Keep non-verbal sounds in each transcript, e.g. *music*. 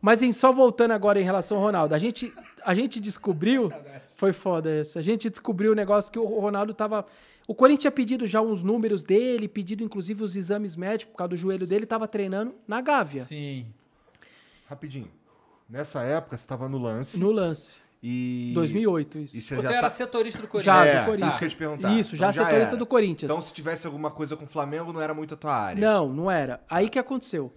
Mas em só voltando agora em relação ao Ronaldo, a gente, a gente descobriu. Foi foda essa. A gente descobriu o um negócio que o Ronaldo tava. O Corinthians tinha pedido já uns números dele, pedido inclusive os exames médicos por causa do joelho dele, tava treinando na Gávea. Sim. Rapidinho. Nessa época você estava no lance. No lance. E 2008, isso. E você, você já era tá... setorista do é, Corinthians. Já, é, do Corinthians. Isso que eu ia te perguntar. Isso, então, já, já setorista era. do Corinthians. Então se tivesse alguma coisa com o Flamengo, não era muito a tua área. Não, não era. Aí que aconteceu?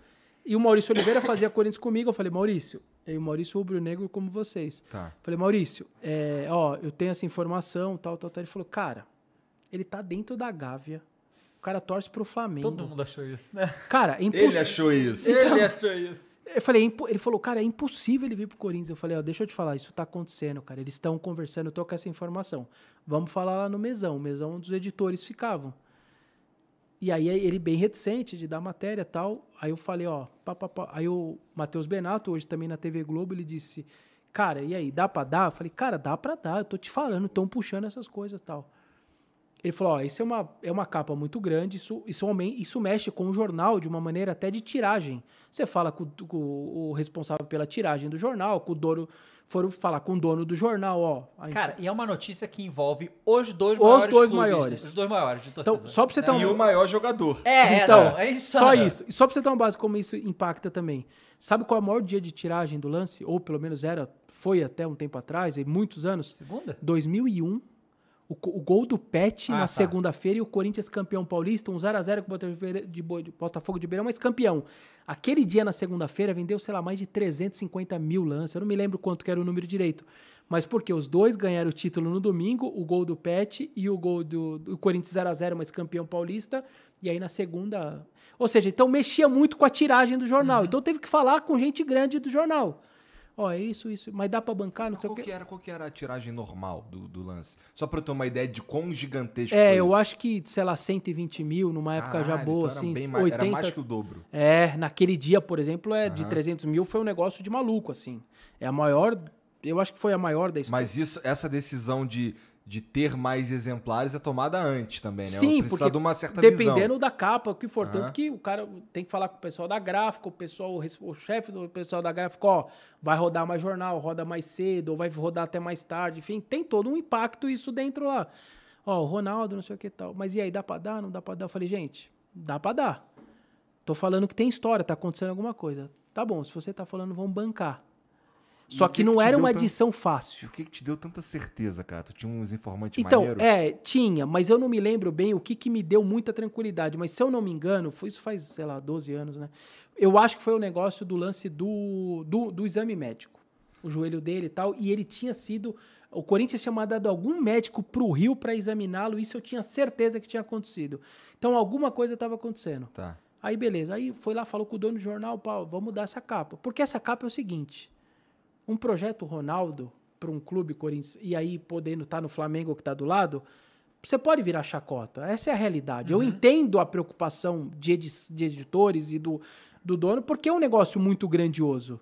E o Maurício Oliveira fazia Corinthians comigo. Eu falei, Maurício, e o Maurício rubro-negro como vocês. Tá. Falei, Maurício, é, ó, eu tenho essa informação, tal, tal, tal. Ele falou, cara, ele tá dentro da Gávea. O cara torce pro Flamengo. Todo mundo achou isso, né? Cara, é impossível. Ele achou isso. Então, ele achou isso. Eu falei, é ele falou, cara, é impossível ele vir pro Corinthians. Eu falei, ó, deixa eu te falar, isso tá acontecendo, cara. Eles estão conversando, eu tô com essa informação. Vamos falar lá no mesão. O mesão é dos editores ficavam. E aí é ele bem reticente de dar matéria tal. Aí eu falei, ó, pá, pá, pá. aí o Matheus Benato, hoje também na TV Globo, ele disse, cara, e aí, dá para dar? Eu falei, cara, dá para dar, eu tô te falando, estão puxando essas coisas tal. Ele falou: ó, isso é uma, é uma capa muito grande, isso, isso, isso mexe com o jornal de uma maneira até de tiragem. Você fala com, com o responsável pela tiragem do jornal, com o dono. Foram falar com o dono do jornal, ó. Cara, e é uma notícia que envolve os dois os maiores. Os dois clubes, né? maiores. Os dois maiores. Então, só pra você ter um... E o maior jogador. É, é então, é, não, é insano. Só isso. Só pra você ter uma base como isso impacta também. Sabe qual é o maior dia de tiragem do lance? Ou pelo menos era, foi até um tempo atrás, e muitos anos. Segunda? 2001. O, o gol do Pet ah, na tá. segunda-feira e o Corinthians campeão paulista, um 0x0 com o Botafogo de Beirão, mas campeão. Aquele dia na segunda-feira vendeu, sei lá, mais de 350 mil lances. Eu não me lembro quanto que era o número direito. Mas porque os dois ganharam o título no domingo, o gol do Pet e o gol do, do Corinthians 0x0, mas campeão paulista. E aí na segunda. Ou seja, então mexia muito com a tiragem do jornal. Uhum. Então teve que falar com gente grande do jornal. Ó, oh, é isso, isso. Mas dá para bancar, não sei qual o quê. Que era, qual que era a tiragem normal do, do lance? Só para eu ter uma ideia de quão gigantesco É, eu isso. acho que, sei lá, 120 mil numa época Caralho, já boa, então assim. Bem, 80... Era mais que o dobro. É, naquele dia, por exemplo, é, uhum. de 300 mil foi um negócio de maluco, assim. É a maior eu acho que foi a maior da história. Mas isso, essa decisão de de ter mais exemplares é tomada antes também, né? Sim, porque de uma certa dependendo visão. da capa, o que for. Uhum. Tanto que o cara tem que falar com o pessoal da gráfica, o pessoal, o chefe do pessoal da gráfica, ó, vai rodar mais jornal, roda mais cedo, ou vai rodar até mais tarde, enfim, tem todo um impacto isso dentro lá. Ó, o Ronaldo, não sei o que tal. Mas e aí, dá pra dar? Não dá pra dar? Eu falei, gente, dá pra dar. Tô falando que tem história, tá acontecendo alguma coisa. Tá bom, se você tá falando, vão bancar. Só que, que, não que era uma adição tanto... fácil. O que, que, te deu tanta certeza, cara? Tu tinha uns informantes Então, é, tinha, mas eu não me lembro bem o que, que me deu muita tranquilidade. Mas se eu não me engano, foi, isso faz, sei lá, 12 anos, né? Eu acho que foi o um negócio do lance do, do, do exame médico. O joelho dele e tal. E ele tinha sido o Corinthians tinha mandado algum médico para o Rio para examiná-lo, isso eu tinha certeza que tinha acontecido. Então alguma coisa estava acontecendo. Tá. Aí beleza, aí foi lá, falou com o dono do jornal, Paulo, vamos mudar essa capa. Porque essa capa é o seguinte, um projeto Ronaldo para um clube corinthians e aí podendo estar tá no Flamengo que está do lado, você pode virar chacota. Essa é a realidade. Uhum. Eu entendo a preocupação de, edi de editores e do, do dono, porque é um negócio muito grandioso.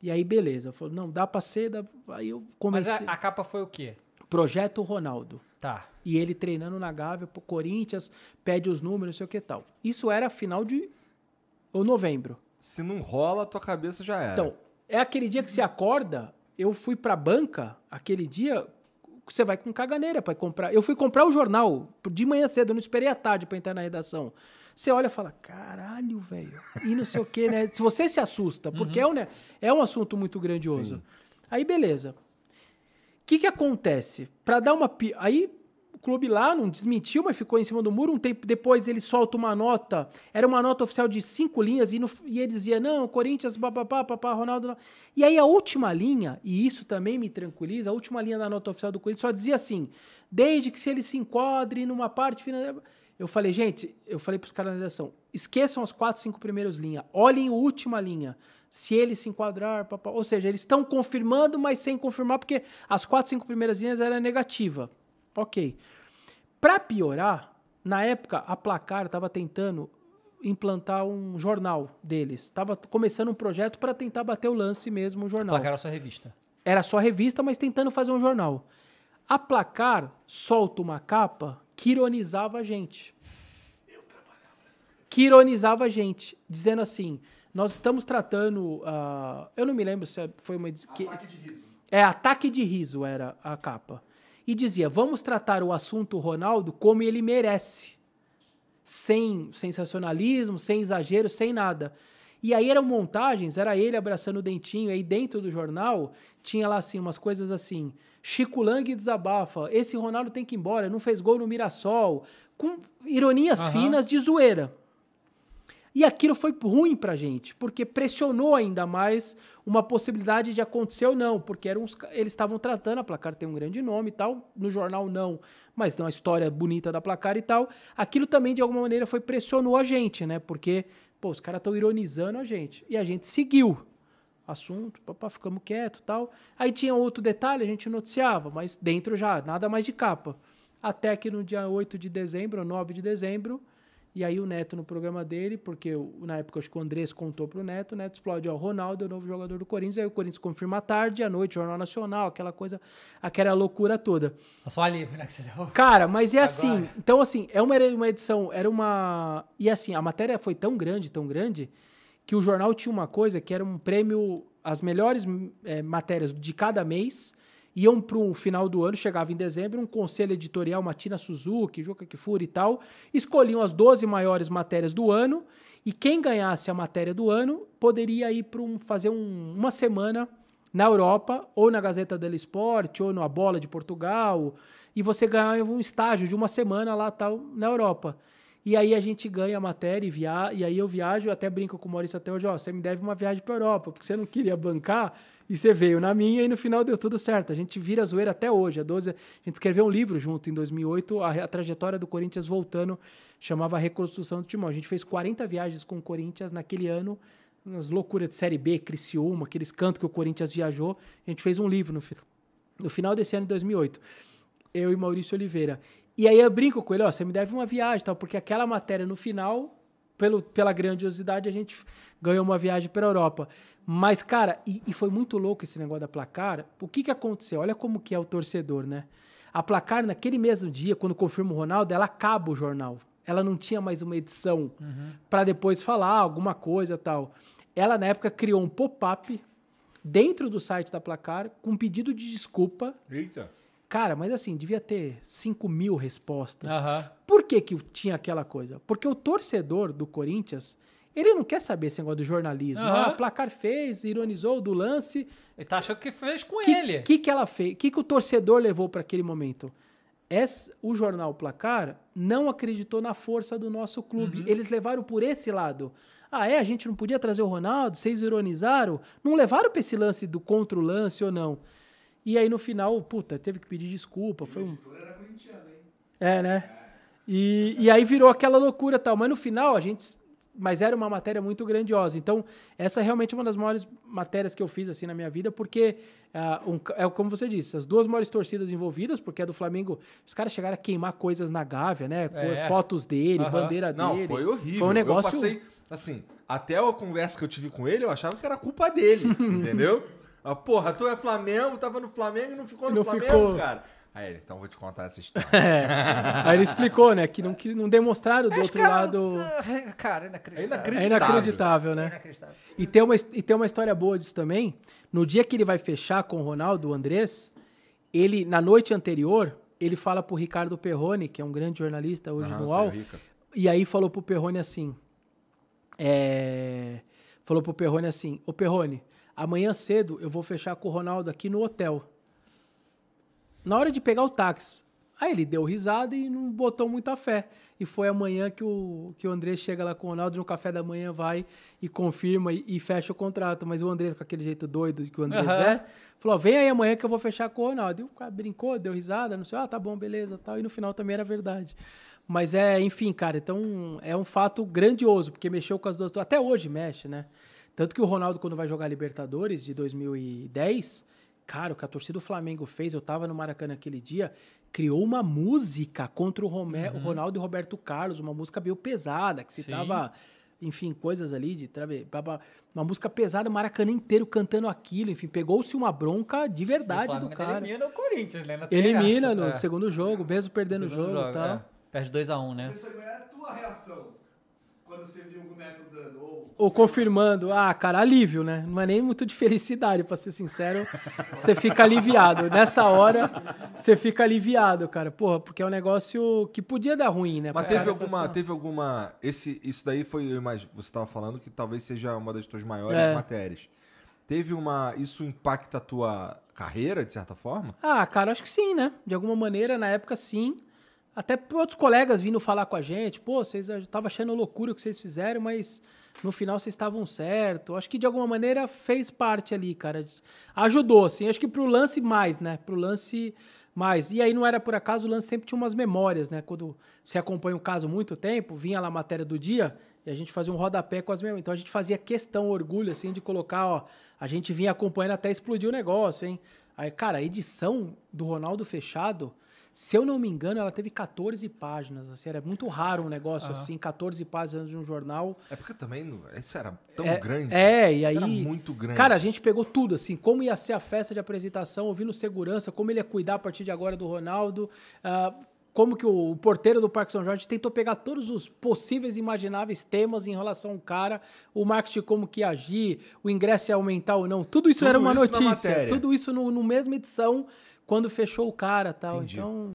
E aí, beleza. Falou, não, dá para ser. Dá... Aí eu comecei. Mas a, a, capa foi o quê? Projeto Ronaldo. Tá. E ele treinando na Gávea, pro Corinthians, pede os números, não sei o que tal. Isso era final de. ou novembro. Se não rola, tua cabeça já era. Então, é aquele dia que você acorda, eu fui pra banca, aquele dia, você vai com caganeira para comprar. Eu fui comprar o jornal de manhã cedo, eu não esperei a tarde para entrar na redação. Você olha e fala, caralho, velho, e não sei o quê, né? *laughs* Se você se assusta, porque uhum. é, um, né, é um assunto muito grandioso. Sim. Aí, beleza. O que, que acontece? Para dar uma. Aí clube lá não desmentiu, mas ficou em cima do muro. Um tempo depois ele solta uma nota, era uma nota oficial de cinco linhas, e, no, e ele dizia: não, Corinthians, papapá, papá, Ronaldo. Não. E aí a última linha, e isso também me tranquiliza, a última linha da nota oficial do Corinthians só dizia assim: desde que se ele se enquadre numa parte financeira. Eu falei, gente, eu falei para os caras da redação: esqueçam as quatro, cinco primeiras linhas, olhem a última linha se ele se enquadrar, papá. ou seja, eles estão confirmando, mas sem confirmar, porque as quatro, cinco primeiras linhas era negativa. Ok. Para piorar, na época a Placar estava tentando implantar um jornal deles. Estava começando um projeto para tentar bater o lance mesmo, o jornal. Placar era só revista. Era só revista, mas tentando fazer um jornal. A Placar solta uma capa que ironizava a gente. Que ironizava a gente, dizendo assim: nós estamos tratando. Uh, eu não me lembro se é, foi uma. Que, ataque de riso. É, ataque de riso era a capa e dizia: vamos tratar o assunto Ronaldo como ele merece, sem sensacionalismo, sem exagero, sem nada. E aí eram montagens, era ele abraçando o dentinho, aí dentro do jornal tinha lá assim umas coisas assim: Chico Lang desabafa, esse Ronaldo tem que ir embora, não fez gol no Mirassol, com ironias uhum. finas de zoeira. E aquilo foi ruim para a gente, porque pressionou ainda mais uma possibilidade de acontecer ou não, porque eram uns, eles estavam tratando, a Placar tem um grande nome e tal, no jornal não, mas tem uma história é bonita da Placar e tal. Aquilo também, de alguma maneira, foi pressionou a gente, né? Porque, pô, os caras estão ironizando a gente. E a gente seguiu assunto, papá, ficamos quieto tal. Aí tinha outro detalhe, a gente noticiava, mas dentro já, nada mais de capa. Até que no dia 8 de dezembro, 9 de dezembro, e aí o Neto no programa dele, porque na época acho que o Andrés contou pro Neto, o Neto explode, ó, Ronaldo é o novo jogador do Corinthians, aí o Corinthians confirma à tarde, à noite, Jornal Nacional, aquela coisa, aquela loucura toda. Só alívio, né, que você deu. Cara, mas é Agora. assim, então assim, é uma, uma edição, era uma... E assim, a matéria foi tão grande, tão grande, que o jornal tinha uma coisa que era um prêmio, as melhores é, matérias de cada mês, iam para um final do ano, chegava em dezembro, um conselho editorial, Matina Suzuki, Juca Kifuri e tal, escolhiam as 12 maiores matérias do ano e quem ganhasse a matéria do ano poderia ir para um, fazer um, uma semana na Europa, ou na Gazeta dello Esporte ou na Bola de Portugal, e você ganhava um estágio de uma semana lá tal na Europa. E aí a gente ganha a matéria e, via... e aí eu viajo, até brinco com o Maurício até hoje, ó, você me deve uma viagem para Europa, porque você não queria bancar e você veio na minha e no final deu tudo certo. A gente vira zoeira até hoje. A 12, a gente escreveu um livro junto em 2008, a, a trajetória do Corinthians voltando, chamava Reconstrução do Timão. A gente fez 40 viagens com o Corinthians naquele ano, nas loucuras de Série B, Criciúma, aqueles cantos que o Corinthians viajou. A gente fez um livro no, no final desse ano de 2008 eu e Maurício Oliveira. E aí eu brinco com ele, ó, você me deve uma viagem tal, porque aquela matéria no final, pelo, pela grandiosidade, a gente ganhou uma viagem para a Europa. Mas, cara, e, e, foi muito louco esse negócio da placar. O que, que aconteceu? Olha como que é o torcedor, né? A placar, naquele mesmo dia, quando confirma o Ronaldo, ela acaba o jornal. Ela não tinha mais uma edição uhum. para depois falar alguma coisa tal. Ela, na época, criou um pop-up dentro do site da Placar com pedido de desculpa Eita. Cara, mas assim, devia ter 5 mil respostas. Uhum. Por que, que tinha aquela coisa? Porque o torcedor do Corinthians, ele não quer saber esse negócio do jornalismo. Uhum. Ah, placar fez, ironizou do lance. Ele tá achando que fez com que, ele. O que, que ela fez? O que, que o torcedor levou para aquele momento? o jornal Placar não acreditou na força do nosso clube. Uhum. Eles levaram por esse lado. Ah, é? A gente não podia trazer o Ronaldo? Vocês ironizaram? Não levaram para esse lance do contra o lance ou não? E aí no final, puta, teve que pedir desculpa. Foi um... É, né? E, e aí virou aquela loucura tal. Mas no final a gente. Mas era uma matéria muito grandiosa. Então, essa é realmente uma das maiores matérias que eu fiz assim na minha vida, porque uh, um, é como você disse, as duas maiores torcidas envolvidas, porque a do Flamengo, os caras chegaram a queimar coisas na Gávea, né? É. Fotos dele, uhum. bandeira Não, dele. Não, foi horrível. Foi um negócio. Eu passei, assim, até a conversa que eu tive com ele, eu achava que era culpa dele, *laughs* entendeu? Ah, porra, tu é Flamengo, tava no Flamengo e não ficou no não Flamengo, ficou... cara. Aí ele, então vou te contar essa *laughs* história. É. Aí ele explicou, né, que não, que não demonstraram do Acho outro cara, lado. *laughs* Cara, inacreditável. É inacreditável. É inacreditável, né? É inacreditável. E, tem uma, e tem uma história boa disso também. No dia que ele vai fechar com o Ronaldo, o Andrés, ele, na noite anterior, ele fala pro Ricardo Perrone, que é um grande jornalista hoje uhum, no UOL, e aí falou pro Perrone assim, é, falou pro Perrone assim, ô Perrone, amanhã cedo eu vou fechar com o Ronaldo aqui no hotel. Na hora de pegar o táxi, aí ele deu risada e não botou muita fé. E foi amanhã que o, que o André chega lá com o Ronaldo no café da manhã, vai e confirma e, e fecha o contrato. Mas o André, com aquele jeito doido que o André uhum. é, falou: vem aí amanhã que eu vou fechar com o Ronaldo. E o cara brincou, deu risada, não sei, ah, tá bom, beleza, tal. E no final também era verdade. Mas é, enfim, cara, então é um fato grandioso, porque mexeu com as duas. Até hoje mexe, né? Tanto que o Ronaldo, quando vai jogar Libertadores de 2010, cara, o que a torcida do Flamengo fez, eu tava no Maracanã aquele dia, criou uma música contra o, Romé, uhum. o Ronaldo e Roberto Carlos, uma música meio pesada, que citava, Sim. enfim, coisas ali de trave, uma música pesada, o Maracanã inteiro cantando aquilo, enfim, pegou-se uma bronca de verdade do cara. Elimina o Corinthians, né? Elimina essa, no é. segundo jogo, mesmo perdendo o jogo, jogo tá? É. Perde 2x1, um, né? Isso é a tua reação quando você viu o Neto dando? Ou... ou... confirmando. Ah, cara, alívio, né? Não é nem muito de felicidade, pra ser sincero. Você fica aliviado. Nessa hora, você fica aliviado, cara. Porra, porque é um negócio que podia dar ruim, né? Mas teve alguma, teve alguma... Esse, isso daí foi, mas você estava falando que talvez seja uma das tuas maiores é. matérias. Teve uma... Isso impacta a tua carreira, de certa forma? Ah, cara, acho que sim, né? De alguma maneira, na época, sim. Até outros colegas vindo falar com a gente, pô, vocês estavam tava achando loucura o que vocês fizeram, mas no final vocês estavam certo. Acho que de alguma maneira fez parte ali, cara. Ajudou, assim. Acho que pro lance mais, né? Pro lance mais. E aí não era por acaso, o lance sempre tinha umas memórias, né? Quando se acompanha o caso muito tempo, vinha lá a matéria do dia, e a gente fazia um rodapé com as memórias. Então a gente fazia questão, orgulho, assim, de colocar, ó, a gente vinha acompanhando até explodir o negócio, hein? Aí, cara, a edição do Ronaldo Fechado, se eu não me engano, ela teve 14 páginas. Assim, era muito raro um negócio ah. assim, 14 páginas de um jornal. É porque também isso era tão é, grande. É, e aí. Era muito grande. Cara, a gente pegou tudo, assim, como ia ser a festa de apresentação, ouvindo segurança, como ele ia cuidar a partir de agora do Ronaldo. Uh, como que o, o, porteiro do Parque São Jorge tentou pegar todos os possíveis e imagináveis temas em relação ao cara, o marketing como que agir, o ingresso ia aumentar ou não. Tudo isso tudo era uma isso notícia. Tudo isso no, no mesma edição quando fechou o cara tal. Entendi. Então,